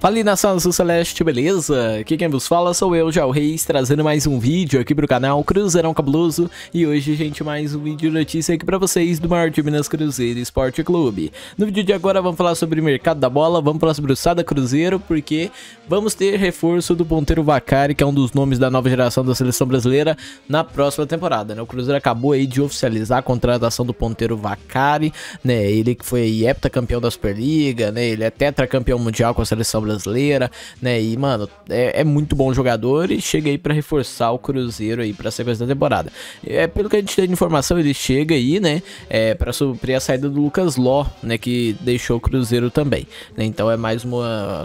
Fala nação azul celeste, beleza? Aqui quem vos fala sou eu, Jal Reis, trazendo mais um vídeo aqui pro canal Cruzeirão Cabuloso E hoje, gente, mais um vídeo de notícia aqui pra vocês do maior de Minas Cruzeiro Esporte Clube No vídeo de agora vamos falar sobre o mercado da bola, vamos falar sobre o Sada Cruzeiro Porque vamos ter reforço do ponteiro Vacari, que é um dos nomes da nova geração da seleção brasileira Na próxima temporada, né? O Cruzeiro acabou aí de oficializar a contratação do ponteiro Vacari, né? Ele que foi heptacampeão da Superliga, né? Ele é tetracampeão mundial com a seleção brasileira brasileira, né? E, mano, é, é muito bom jogador e chega aí para reforçar o Cruzeiro aí pra sequência da temporada. É, pelo que a gente tem de informação, ele chega aí, né? É, pra suprir a saída do Lucas Ló, né? Que deixou o Cruzeiro também. Né? Então é mais uma,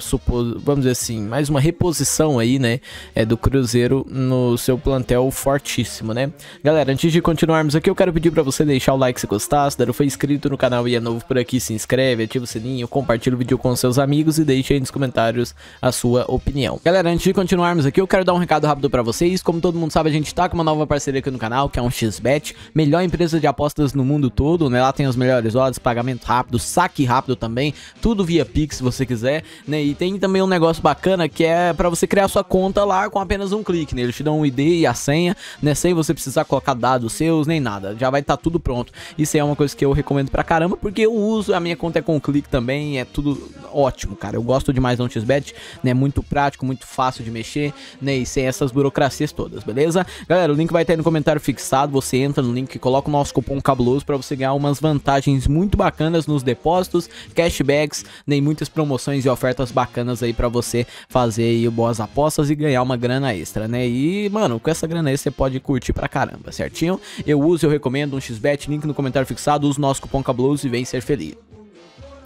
vamos dizer assim, mais uma reposição aí, né? É, do Cruzeiro no seu plantel fortíssimo, né? Galera, antes de continuarmos aqui, eu quero pedir para você deixar o like se gostar, se der, foi inscrito no canal e é novo por aqui, se inscreve, ativa o sininho, compartilha o vídeo com seus amigos e deixe aí nos comentários comentários a sua opinião. Galera, antes de continuarmos aqui, eu quero dar um recado rápido para vocês. Como todo mundo sabe, a gente tá com uma nova parceria aqui no canal, que é um XBet, melhor empresa de apostas no mundo todo, né? Lá tem os melhores odds, pagamento rápido, saque rápido também, tudo via Pix se você quiser, né? E tem também um negócio bacana que é para você criar sua conta lá com apenas um clique, né? Eles te dão um ID e a senha, né? Sem você precisar colocar dados seus nem nada, já vai estar tá tudo pronto. Isso é uma coisa que eu recomendo pra caramba, porque eu uso, a minha conta é com um clique também, é tudo ótimo, cara. Eu gosto demais cartão XBET, né? Muito prático, muito fácil de mexer, né? E sem essas burocracias todas, beleza? Galera, o link vai estar aí no comentário fixado, você entra no link e coloca o nosso cupom cabuloso para você ganhar umas vantagens muito bacanas nos depósitos, cashbacks, nem né? muitas promoções e ofertas bacanas aí para você fazer aí boas apostas e ganhar uma grana extra, né? E, mano, com essa grana aí você pode curtir pra caramba, certinho? Eu uso, eu recomendo um XBET, link no comentário fixado, usa o nosso cupom cabuloso e vem ser feliz.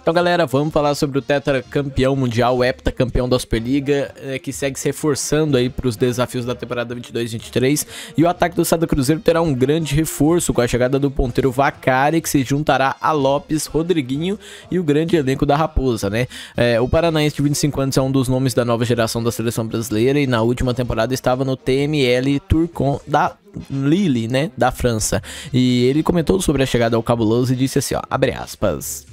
Então, galera, vamos falar sobre o tetracampeão mundial, o heptacampeão da Superliga, eh, que segue se reforçando aí para os desafios da temporada 22-23. E o ataque do Sada Cruzeiro terá um grande reforço com a chegada do ponteiro Vacari, que se juntará a Lopes, Rodriguinho e o grande elenco da Raposa, né? É, o paranaense de 25 anos é um dos nomes da nova geração da seleção brasileira e na última temporada estava no TML Turcon da Lille, né, da França. E ele comentou sobre a chegada ao cabuloso e disse assim, ó, abre aspas.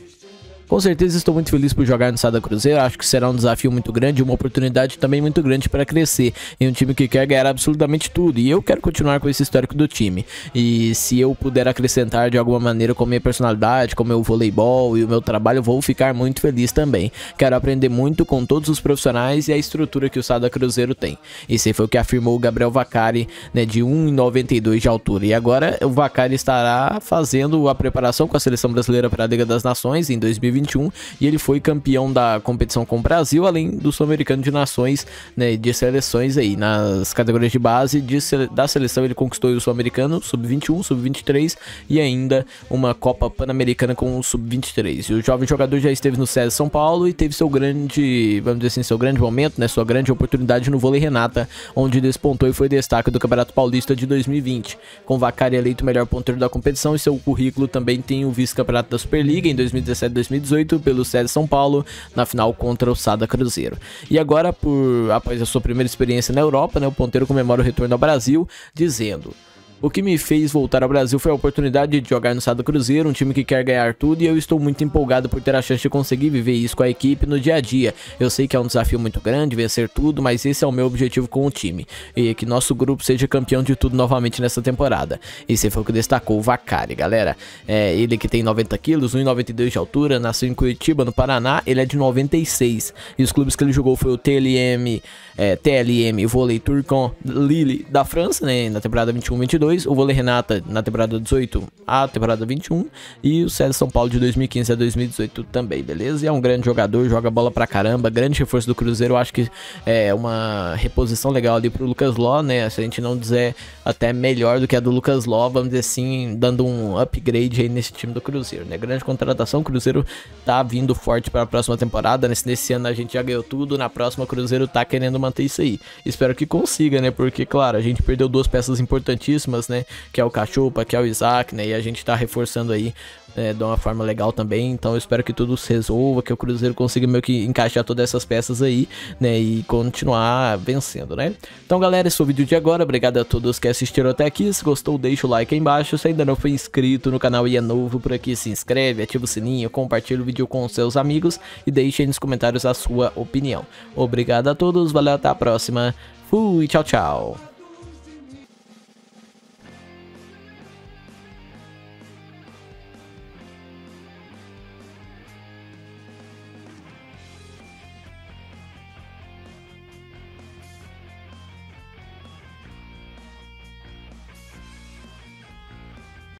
Com certeza estou muito feliz por jogar no Sada Cruzeiro, acho que será um desafio muito grande e uma oportunidade também muito grande para crescer em um time que quer ganhar absolutamente tudo e eu quero continuar com esse histórico do time. E se eu puder acrescentar de alguma maneira com minha personalidade, com meu voleibol e o meu trabalho, vou ficar muito feliz também. Quero aprender muito com todos os profissionais e a estrutura que o Sada Cruzeiro tem. Esse foi o que afirmou o Gabriel Vacari, né, de 1,92 de altura. E agora o Vacari estará fazendo a preparação com a seleção brasileira para a Liga das Nações em 2020 2021 e ele foi campeão da competição com o Brasil, além do Sul-Americano de Nações, né, de seleções aí nas categorias de base de sele da seleção, ele conquistou o Sul-Americano, sub-21, sub-23 e ainda uma Copa Pan-Americana com o sub-23. E o jovem jogador já esteve no César São Paulo e teve seu grande, vamos dizer assim, seu grande momento, né, sua grande oportunidade no vôlei Renata, onde despontou e foi destaque do Campeonato Paulista de 2020. Com Vacari eleito o melhor ponteiro da competição e seu currículo também tem o vice-campeonato da Superliga em 2017-2018 2018 pelo SESI São Paulo na final contra o Sada Cruzeiro. E agora, por após a sua primeira experiência na Europa, né, o ponteiro comemora o retorno ao Brasil, dizendo: o que me fez voltar ao Brasil foi a oportunidade de jogar no Sado Cruzeiro, um time que quer ganhar tudo, e eu estou muito empolgado por ter a chance de conseguir viver isso com a equipe no dia a dia. Eu sei que é um desafio muito grande vencer tudo, mas esse é o meu objetivo com o time, e que nosso grupo seja campeão de tudo novamente nessa temporada. Esse foi o que destacou o Vacari, galera. É, ele que tem 90 quilos, 1,92 de altura, nasceu em Curitiba, no Paraná, ele é de 96. E os clubes que ele jogou foi o TLM, é, TLM Vôlei Turcon Lille da França, né, na temporada 21-22, 2022, o Vôlei Renata na temporada 18 à temporada 21 e o César São Paulo de 2015 a 2018 também, beleza? E é um grande jogador, joga bola pra caramba, grande reforço do Cruzeiro, acho que é uma reposição legal ali pro Lucas Ló, né? Se a gente não dizer até melhor do que a do Lucas Ló, vamos dizer assim, dando um upgrade aí nesse time do Cruzeiro, né? Grande contratação, o Cruzeiro tá vindo forte para a próxima temporada, nesse, né? nesse ano a gente já ganhou tudo, na próxima o Cruzeiro tá querendo manter isso aí. Espero que consiga, né? Porque, claro, a gente perdeu duas peças importantíssimas Thomas, né? Que é o Cachupa, que é o Isaac, né? E a gente tá reforçando aí é, de uma forma legal também. Então eu espero que tudo se resolva, que o Cruzeiro consiga meio que encaixar todas essas peças aí, né? E continuar vencendo, né? Então, galera, esse foi o vídeo de agora. Obrigado a todos que assistiram até aqui. Se gostou, deixa o like aí embaixo. Se ainda não foi inscrito no canal e é novo por aqui, se inscreve, ativa o sininho, compartilha o vídeo com seus amigos e deixe aí nos comentários a sua opinião. Obrigado a todos, valeu, até a próxima. Fui, tchau, tchau.